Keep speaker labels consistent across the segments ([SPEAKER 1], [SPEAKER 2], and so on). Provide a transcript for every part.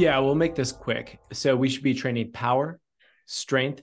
[SPEAKER 1] Yeah, we'll make this quick. So we should be training power, strength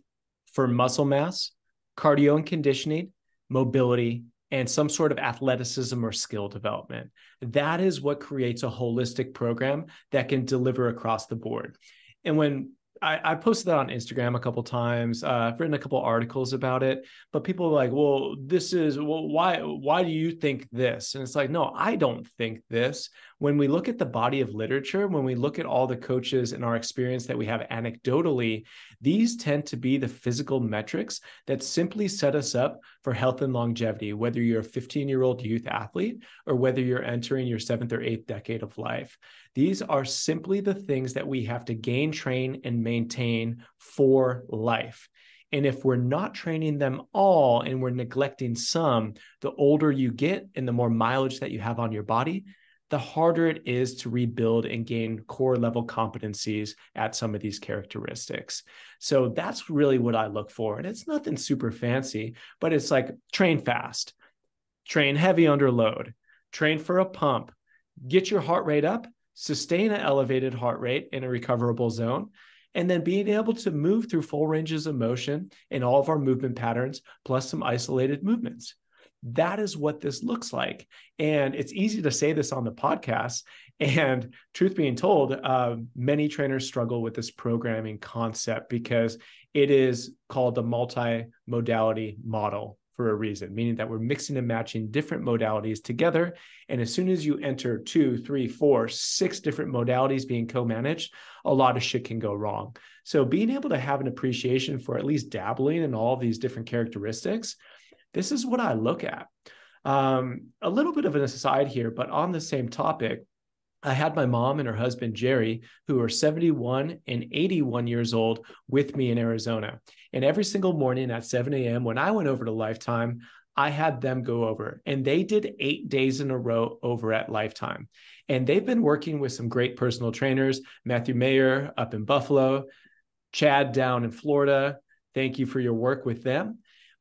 [SPEAKER 1] for muscle mass, cardio and conditioning, mobility, and some sort of athleticism or skill development. That is what creates a holistic program that can deliver across the board. And when I, I posted that on Instagram a couple times. Uh, I've written a couple articles about it, but people are like, "Well, this is well, why? Why do you think this?" And it's like, "No, I don't think this when we look at the body of literature, when we look at all the coaches and our experience that we have anecdotally, these tend to be the physical metrics that simply set us up for health and longevity, whether you're a 15 year old youth athlete or whether you're entering your seventh or eighth decade of life. These are simply the things that we have to gain, train, and maintain for life. And if we're not training them all and we're neglecting some, the older you get and the more mileage that you have on your body, the harder it is to rebuild and gain core level competencies at some of these characteristics. So that's really what I look for. And it's nothing super fancy, but it's like train fast, train heavy under load, train for a pump, get your heart rate up, sustain an elevated heart rate in a recoverable zone. And then being able to move through full ranges of motion in all of our movement patterns, plus some isolated movements. That is what this looks like. And it's easy to say this on the podcast. And truth being told, uh, many trainers struggle with this programming concept because it is called the multi-modality model for a reason, meaning that we're mixing and matching different modalities together. And as soon as you enter two, three, four, six different modalities being co managed, a lot of shit can go wrong. So being able to have an appreciation for at least dabbling in all these different characteristics this is what I look at. Um, a little bit of an aside here, but on the same topic, I had my mom and her husband, Jerry, who are 71 and 81 years old, with me in Arizona. And every single morning at 7 a.m., when I went over to Lifetime, I had them go over, and they did eight days in a row over at Lifetime. And they've been working with some great personal trainers Matthew Mayer up in Buffalo, Chad down in Florida. Thank you for your work with them.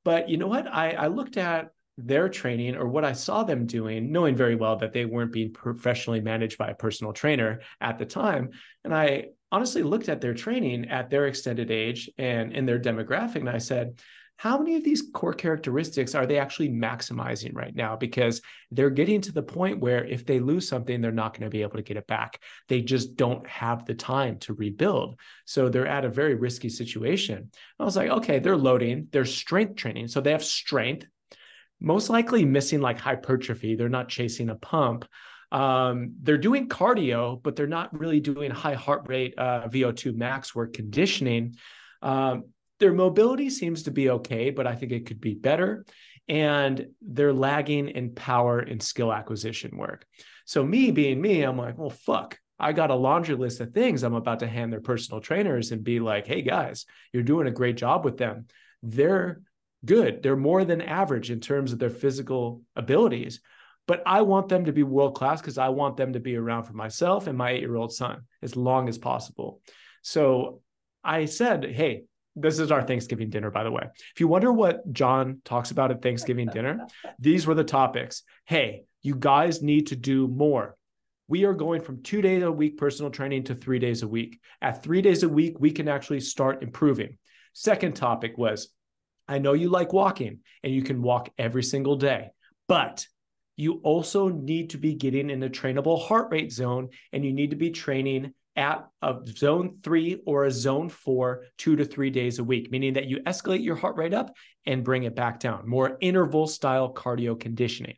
[SPEAKER 1] But you know what? I, I looked at their training or what I saw them doing, knowing very well that they weren't being professionally managed by a personal trainer at the time. And I honestly looked at their training at their extended age and in their demographic. And I said, how many of these core characteristics are they actually maximizing right now? Because they're getting to the point where if they lose something, they're not going to be able to get it back. They just don't have the time to rebuild. So they're at a very risky situation. I was like, okay, they're loading, they're strength training. So they have strength, most likely missing like hypertrophy. They're not chasing a pump. Um, they're doing cardio, but they're not really doing high heart rate, uh, VO2 max work conditioning. Um, their mobility seems to be okay, but I think it could be better. And they're lagging in power and skill acquisition work. So, me being me, I'm like, well, fuck, I got a laundry list of things I'm about to hand their personal trainers and be like, hey guys, you're doing a great job with them. They're good. They're more than average in terms of their physical abilities. But I want them to be world class because I want them to be around for myself and my eight year old son as long as possible. So I said, hey, this is our Thanksgiving dinner, by the way. If you wonder what John talks about at Thanksgiving dinner, these were the topics. Hey, you guys need to do more. We are going from two days a week personal training to three days a week. At three days a week, we can actually start improving. Second topic was I know you like walking and you can walk every single day, but you also need to be getting in a trainable heart rate zone and you need to be training at a zone three or a zone four two to three days a week, meaning that you escalate your heart rate up and bring it back down, more interval style cardio conditioning.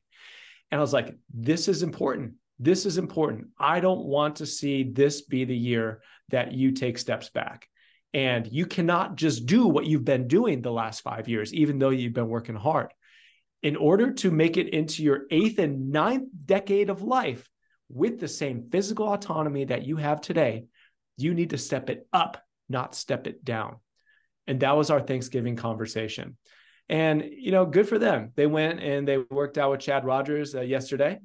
[SPEAKER 1] And I was like, this is important. This is important. I don't want to see this be the year that you take steps back. And you cannot just do what you've been doing the last five years, even though you've been working hard. In order to make it into your eighth and ninth decade of life, with the same physical autonomy that you have today, you need to step it up, not step it down. And that was our Thanksgiving conversation. And, you know, good for them. They went and they worked out with Chad Rogers uh, yesterday,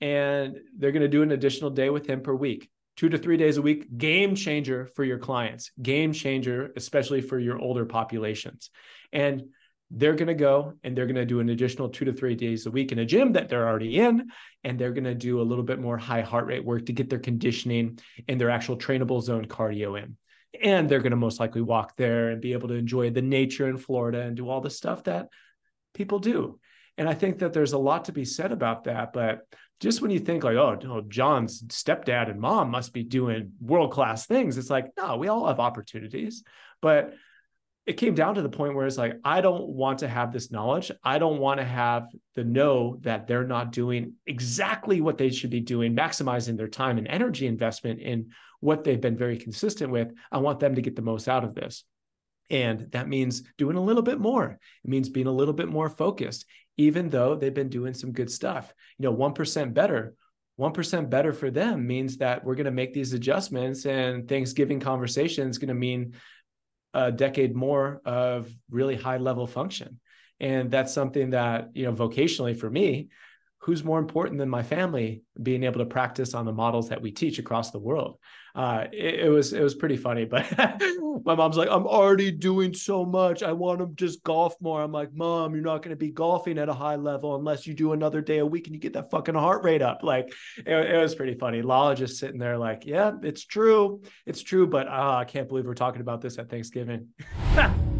[SPEAKER 1] and they're going to do an additional day with him per week, two to three days a week. Game changer for your clients, game changer, especially for your older populations. And they're going to go and they're going to do an additional two to three days a week in a gym that they're already in. And they're going to do a little bit more high heart rate work to get their conditioning and their actual trainable zone cardio in. And they're going to most likely walk there and be able to enjoy the nature in Florida and do all the stuff that people do. And I think that there's a lot to be said about that. But just when you think like, oh, no, John's stepdad and mom must be doing world class things, it's like, no, we all have opportunities. But it came down to the point where it's like, I don't want to have this knowledge. I don't want to have the know that they're not doing exactly what they should be doing, maximizing their time and energy investment in what they've been very consistent with. I want them to get the most out of this. And that means doing a little bit more. It means being a little bit more focused, even though they've been doing some good stuff. You know, 1% better 1% better for them means that we're going to make these adjustments and Thanksgiving conversation is going to mean a decade more of really high level function and that's something that you know vocationally for me who's more important than my family being able to practice on the models that we teach across the world uh, it, it, was it was pretty funny but my mom's like i'm already doing so much i want to just golf more i'm like mom you're not going to be golfing at a high level unless you do another day a week and you get that fucking heart rate up like it, it was pretty funny lala just sitting there like yeah it's true it's true but uh, i can't believe we're talking about this at thanksgiving